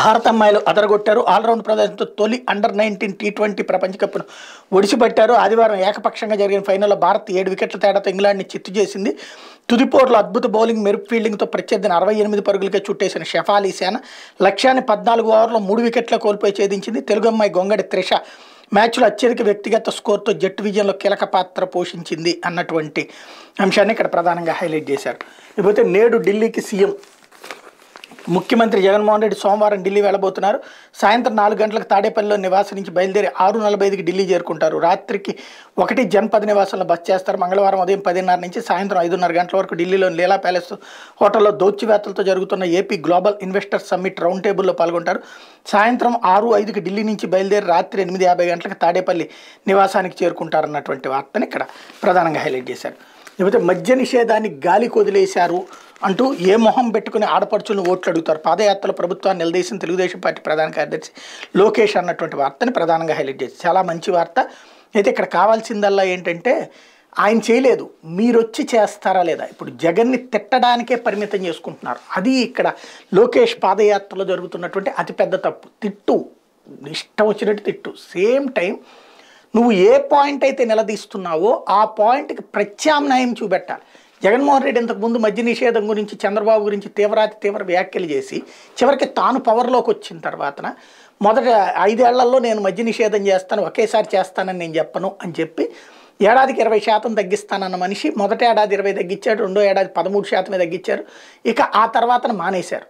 భారత అమ్మాయిలు అదరగొట్టారు ఆల్రౌండ్ ప్రదర్శనతో తొలి అండర్ నైన్టీన్ టీ ట్వంటీ ప్రపంచ కప్ను ఒడిసిపెట్టారు ఆదివారం ఏకపక్షంగా జరిగిన ఫైనల్లో భారత్ ఏడు వికెట్ల తేడాతో ఇంగ్లాండ్ని చిత్తు చేసింది తుదిపోర్లో అద్భుత బౌలింగ్ మెరుపు ఫీల్డింగ్తో ప్రత్యర్థిని అరవై ఎనిమిది పరుగులకే చుట్టేసిన షెఫాలీ సేన లక్ష్యాన్ని పద్నాలుగు ఓవర్లో మూడు వికెట్ల కోల్పోయి ఛేదించింది తెలుగు అమ్మాయి గొంగడి త్రిష మ్యాచ్లో అత్యధిక వ్యక్తిగత స్కోర్తో జట్టు విజయంలో కీలక పాత్ర పోషించింది అన్నటువంటి అంశాన్ని ఇక్కడ ప్రధానంగా హైలైట్ చేశారు ఇకపోతే నేడు ఢిల్లీకి సీఎం ముఖ్యమంత్రి జగన్మోహన్ రెడ్డి సోమవారం ఢిల్లీ వెళ్ళబోతున్నారు సాయంత్రం నాలుగు గంటలకు తాడేపల్లిలో నివాసం నుంచి బయలుదేరి ఆరు నలభై ఐదుకి ఢిల్లీ చేరుకుంటారు రాత్రికి ఒకటి జన్పద నివాసంలో బస్ చేస్తారు మంగళవారం ఉదయం పదిన్నర నుంచి సాయంత్రం ఐదున్నర గంటల వరకు ఢిల్లీలోని లీలా ప్యాలెస్ హోటల్లో దౌత్యవేత్తలతో జరుగుతున్న AP global investor summit round టేబుల్లో పాల్గొంటారు సాయంత్రం ఆరు ఐదుకి ఢిల్లీ నుంచి బయలుదేరి రాత్రి ఎనిమిది యాభై గంటలకు తాడేపల్లి నివాసానికి చేరుకుంటారన్నటువంటి వార్తను ఇక్కడ ప్రధానంగా హైలైట్ చేశారు లేకపోతే మద్య నిషేధాన్ని గాలి కొదిలేశారు అంటూ ఏ మొహం పెట్టుకుని ఆడపడుచులను ఓట్లు అడుగుతారు పాదయాత్రలో ప్రభుత్వాన్ని నిలదీసిన తెలుగుదేశం పార్టీ ప్రధాన కార్యదర్శి లోకేష్ అన్నటువంటి వార్తని ప్రధానంగా హైలైట్ చేసి చాలా మంచి వార్త అయితే ఇక్కడ కావాల్సిందల్లా ఏంటంటే ఆయన చేయలేదు మీరొచ్చి చేస్తారా లేదా ఇప్పుడు జగన్ని తిట్టడానికే పరిమితం చేసుకుంటున్నారు అది ఇక్కడ లోకేష్ పాదయాత్రలో జరుగుతున్నటువంటి అతిపెద్ద తప్పు తిట్టు ఇష్టం వచ్చినట్టు తిట్టు సేమ్ టైం నువ్వు ఏ పాయింట్ అయితే నిలదీస్తున్నావో ఆ పాయింట్కి ప్రత్యామ్నాయం చూపెట్టాలి జగన్మోహన్ రెడ్డి ఇంతకుముందు మద్య నిషేధం గురించి చంద్రబాబు గురించి తీవ్రాతి తీవ్ర వ్యాఖ్యలు చేసి చివరికి తాను పవర్లోకి వచ్చిన తర్వాత మొదట ఐదేళ్లలో నేను మద్య నిషేధం చేస్తాను ఒకేసారి చేస్తానని నేను చెప్పను అని చెప్పి ఏడాదికి ఇరవై శాతం తగ్గిస్తానన్న మనిషి మొదట ఏడాది ఇరవై తగ్గించాడు రెండో ఏడాది పదమూడు శాతమే తగ్గించారు ఇక ఆ తర్వాత మానేశారు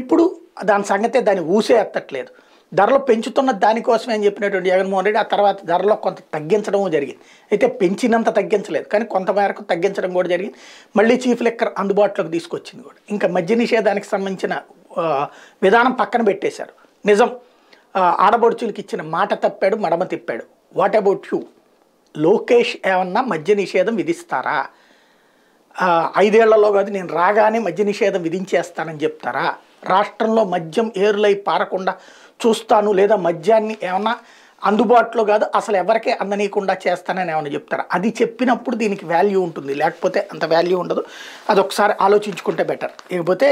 ఇప్పుడు దాని సంగతే దాన్ని ఊసే ఎత్తట్లేదు ధరలు పెంచుతున్న దానికోసమే అని చెప్పినటువంటి జగన్మోహన్ రెడ్డి ఆ తర్వాత ధరలో కొంత తగ్గించడం జరిగింది అయితే పెంచినంత తగ్గించలేదు కానీ కొంత మేరకు తగ్గించడం కూడా జరిగింది మళ్ళీ చీఫ్ లెక్కర్ అందుబాటులోకి తీసుకొచ్చింది కూడా ఇంకా మద్య నిషేధానికి సంబంధించిన విధానం పక్కన పెట్టేశారు నిజం ఆడబడుచులకి ఇచ్చిన మాట తప్పాడు మడమ తిప్పాడు వాట్ అబౌట్ యూ లోకేష్ ఏమన్నా మద్య నిషేధం విధిస్తారా ఐదేళ్లలో కాదు నేను రాగానే మద్య నిషేధం విధించేస్తానని చెప్తారా రాష్ట్రంలో మద్యం ఏరులై పారకుండా చూస్తాను లేదా మద్యాన్ని ఏమన్నా అందుబాటులో కాదు అసలు ఎవరికే అందనీయకుండా చేస్తానని ఏమైనా చెప్తారు అది చెప్పినప్పుడు దీనికి వాల్యూ ఉంటుంది లేకపోతే అంత వాల్యూ ఉండదు అది ఒకసారి ఆలోచించుకుంటే బెటర్ ఇకపోతే